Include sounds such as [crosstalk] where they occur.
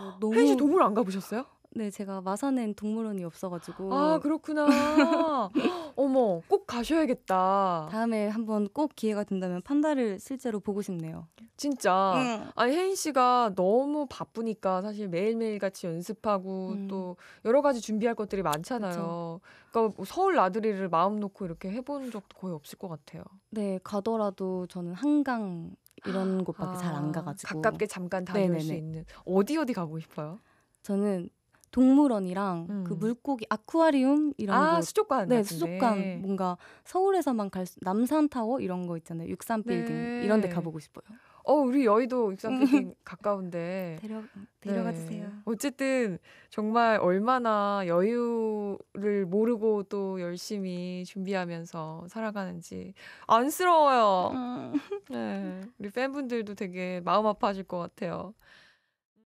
어, 너무... 혜인 씨 동물 안 가보셨어요? 네, 제가 마산엔 동물원이 없어가지고. 아, 그렇구나. [laughs] 어머, 꼭 가셔야겠다. 다음에 한번 꼭 기회가 된다면 판다를 실제로 보고 싶네요. 진짜. 응. 아니, 혜인 씨가 너무 바쁘니까 사실 매일매일 같이 연습하고 음. 또 여러 가지 준비할 것들이 많잖아요. 그쵸. 그러니까 뭐 서울 나들이를 마음 놓고 이렇게 해본 적도 거의 없을 것 같아요. 네, 가더라도 저는 한강 이런 아. 곳밖에 아, 잘안 가가지고 가깝게 잠깐 다녀올 수 있는 어디 어디 가고 싶어요? 저는 동물원이랑 음. 그 물고기 아쿠아리움 이런 아, 거 수족관 네 같은데. 수족관 뭔가 서울에서만 갈 수, 남산 타워 이런 거 있잖아요 육산 네. 빌딩 네. 이런 데 가보고 싶어요. 어 우리 여의도 육산 빌딩 [laughs] 가까운데 데려 네. 데려가 주세요. 어쨌든 정말 얼마나 여유를 모르고 또 열심히 준비하면서 살아가는지 안쓰러워요. 음. 네. 우리 팬분들도 되게 마음 아파하실 것 같아요.